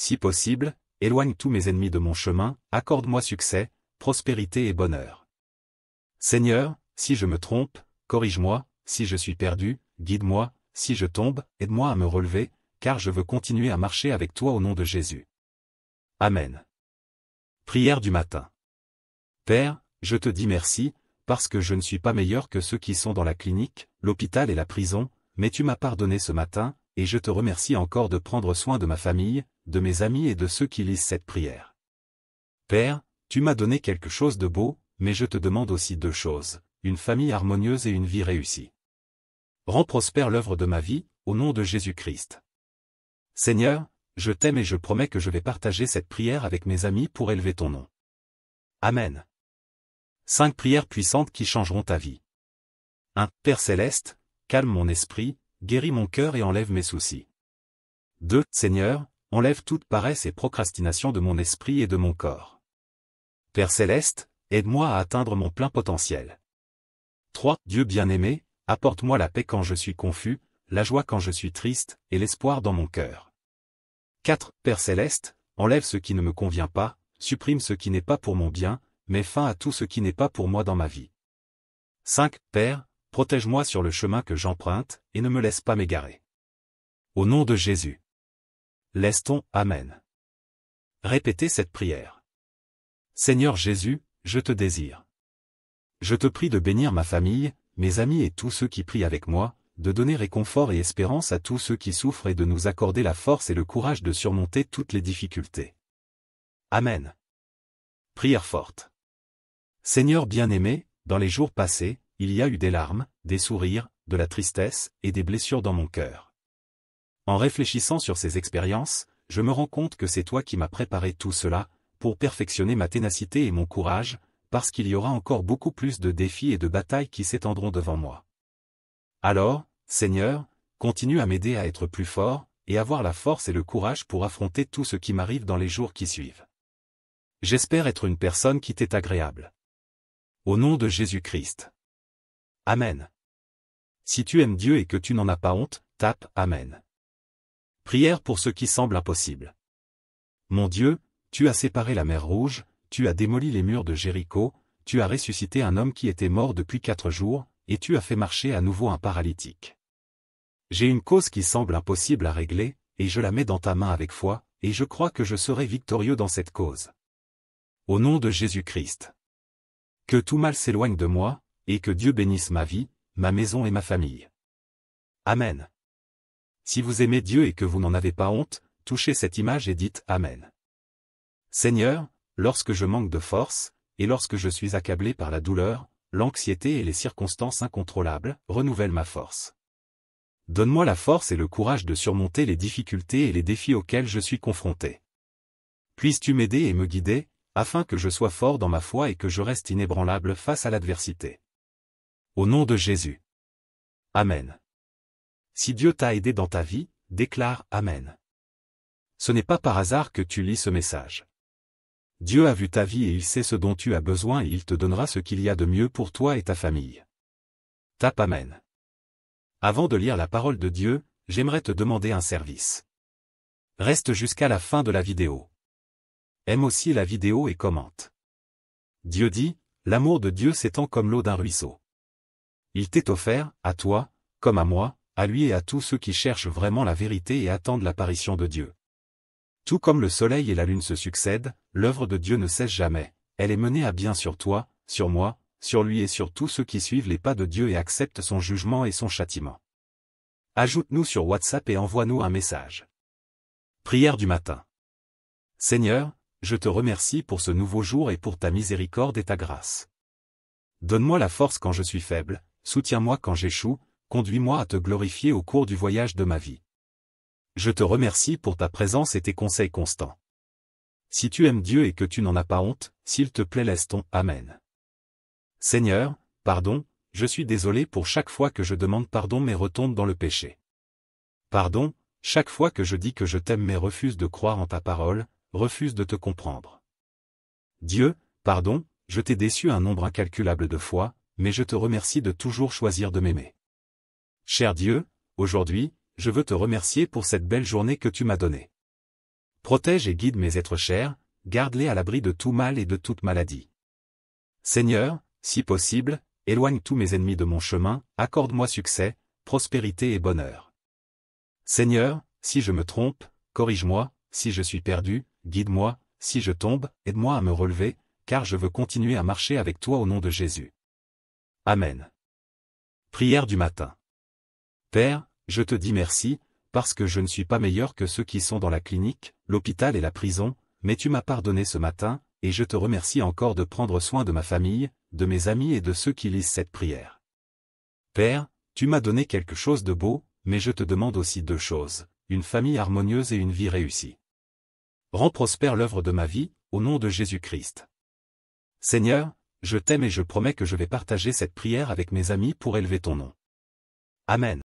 Si possible, éloigne tous mes ennemis de mon chemin, accorde-moi succès, prospérité et bonheur. Seigneur, si je me trompe, corrige-moi, si je suis perdu, guide-moi, si je tombe, aide-moi à me relever, car je veux continuer à marcher avec toi au nom de Jésus. Amen. Prière du matin. Père, je te dis merci, parce que je ne suis pas meilleur que ceux qui sont dans la clinique, l'hôpital et la prison, mais tu m'as pardonné ce matin, et je te remercie encore de prendre soin de ma famille, de mes amis et de ceux qui lisent cette prière. Père, tu m'as donné quelque chose de beau, mais je te demande aussi deux choses, une famille harmonieuse et une vie réussie. Rends prospère l'œuvre de ma vie, au nom de Jésus-Christ. Seigneur, je t'aime et je promets que je vais partager cette prière avec mes amis pour élever ton nom. Amen. Cinq prières puissantes qui changeront ta vie. 1. Père céleste, calme mon esprit, guéris mon cœur et enlève mes soucis. 2. Seigneur, enlève toute paresse et procrastination de mon esprit et de mon corps. Père céleste, aide-moi à atteindre mon plein potentiel. 3. Dieu bien-aimé, apporte-moi la paix quand je suis confus, la joie quand je suis triste, et l'espoir dans mon cœur. 4. Père céleste, enlève ce qui ne me convient pas, supprime ce qui n'est pas pour mon bien, mets fin à tout ce qui n'est pas pour moi dans ma vie. 5. Père, protège-moi sur le chemin que j'emprunte, et ne me laisse pas m'égarer. Au nom de Jésus. Laisse-t-on, Amen. Répétez cette prière. Seigneur Jésus, je te désire. Je te prie de bénir ma famille, mes amis et tous ceux qui prient avec moi, de donner réconfort et espérance à tous ceux qui souffrent et de nous accorder la force et le courage de surmonter toutes les difficultés. Amen. Prière forte. Seigneur bien-aimé, dans les jours passés, il y a eu des larmes, des sourires, de la tristesse et des blessures dans mon cœur. En réfléchissant sur ces expériences, je me rends compte que c'est toi qui m'as préparé tout cela, pour perfectionner ma ténacité et mon courage, parce qu'il y aura encore beaucoup plus de défis et de batailles qui s'étendront devant moi. Alors, Seigneur, continue à m'aider à être plus fort, et avoir la force et le courage pour affronter tout ce qui m'arrive dans les jours qui suivent. J'espère être une personne qui t'est agréable. Au nom de Jésus-Christ. Amen. Si tu aimes Dieu et que tu n'en as pas honte, tape Amen. Prière pour ce qui semble impossible. Mon Dieu, tu as séparé la mer Rouge, tu as démoli les murs de Jéricho, tu as ressuscité un homme qui était mort depuis quatre jours, et tu as fait marcher à nouveau un paralytique. J'ai une cause qui semble impossible à régler, et je la mets dans ta main avec foi, et je crois que je serai victorieux dans cette cause. Au nom de Jésus-Christ. Que tout mal s'éloigne de moi, et que Dieu bénisse ma vie, ma maison et ma famille. Amen. Si vous aimez Dieu et que vous n'en avez pas honte, touchez cette image et dites Amen. Seigneur, lorsque je manque de force, et lorsque je suis accablé par la douleur, l'anxiété et les circonstances incontrôlables, renouvelle ma force. Donne-moi la force et le courage de surmonter les difficultés et les défis auxquels je suis confronté. Puisses-tu m'aider et me guider, afin que je sois fort dans ma foi et que je reste inébranlable face à l'adversité. Au nom de Jésus. Amen. Si Dieu t'a aidé dans ta vie, déclare Amen. Ce n'est pas par hasard que tu lis ce message. Dieu a vu ta vie et il sait ce dont tu as besoin et il te donnera ce qu'il y a de mieux pour toi et ta famille. Tape Amen. Avant de lire la parole de Dieu, j'aimerais te demander un service. Reste jusqu'à la fin de la vidéo. Aime aussi la vidéo et commente. Dieu dit, l'amour de Dieu s'étend comme l'eau d'un ruisseau. Il t'est offert, à toi, comme à moi, à lui et à tous ceux qui cherchent vraiment la vérité et attendent l'apparition de Dieu. Tout comme le soleil et la lune se succèdent, l'œuvre de Dieu ne cesse jamais. Elle est menée à bien sur toi, sur moi, sur lui et sur tous ceux qui suivent les pas de Dieu et acceptent son jugement et son châtiment. Ajoute-nous sur WhatsApp et envoie-nous un message. Prière du matin. Seigneur, je te remercie pour ce nouveau jour et pour ta miséricorde et ta grâce. Donne-moi la force quand je suis faible, soutiens-moi quand j'échoue, conduis-moi à te glorifier au cours du voyage de ma vie. Je te remercie pour ta présence et tes conseils constants. Si tu aimes Dieu et que tu n'en as pas honte, s'il te plaît laisse ton Amen. Seigneur, pardon, je suis désolé pour chaque fois que je demande pardon mais retombe dans le péché. Pardon, chaque fois que je dis que je t'aime mais refuse de croire en ta parole, refuse de te comprendre. Dieu, pardon, je t'ai déçu un nombre incalculable de fois, mais je te remercie de toujours choisir de m'aimer. Cher Dieu, aujourd'hui, je veux te remercier pour cette belle journée que tu m'as donnée. Protège et guide mes êtres chers, garde-les à l'abri de tout mal et de toute maladie. Seigneur, si possible, éloigne tous mes ennemis de mon chemin, accorde-moi succès, prospérité et bonheur. Seigneur, si je me trompe, corrige-moi, si je suis perdu, guide-moi, si je tombe, aide-moi à me relever, car je veux continuer à marcher avec toi au nom de Jésus. Amen. Prière du matin. Père, je te dis merci, parce que je ne suis pas meilleur que ceux qui sont dans la clinique, l'hôpital et la prison, mais tu m'as pardonné ce matin, et je te remercie encore de prendre soin de ma famille, de mes amis et de ceux qui lisent cette prière. Père, tu m'as donné quelque chose de beau, mais je te demande aussi deux choses, une famille harmonieuse et une vie réussie. Rends prospère l'œuvre de ma vie, au nom de Jésus-Christ. Seigneur, je t'aime et je promets que je vais partager cette prière avec mes amis pour élever ton nom. Amen.